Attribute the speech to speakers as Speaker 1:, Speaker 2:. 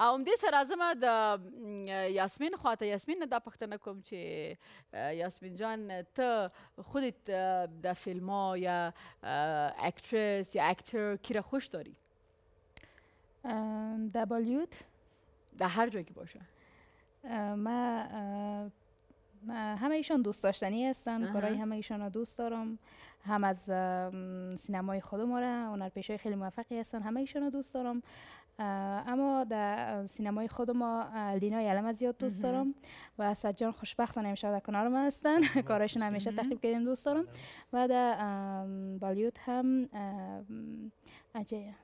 Speaker 1: او همدې سره زما د یاسمین خواته یاسمین نه دا پښتنه کوم چې یاسمین جان ته خودت در فیلم یا اکترس یا اکتر کی خوش داری
Speaker 2: دبلیوت. در هر جایی که باشه ما همه
Speaker 3: ایشان دوست داشتنی هستن کارهای همه ایشان را دوست دارم هم از سینمای خودم را آره، پیشای خیلی موفقی هستن همه ایشان را دوست دارم اما در سینمای خود ما لینا یلم زیاد دوست دارم و سجاد جان خوشبختانه امشب در کنار ما هستن کاراشون همیشه تقریب کردیم دوست دارم بله. و در بالیوت هم اجایه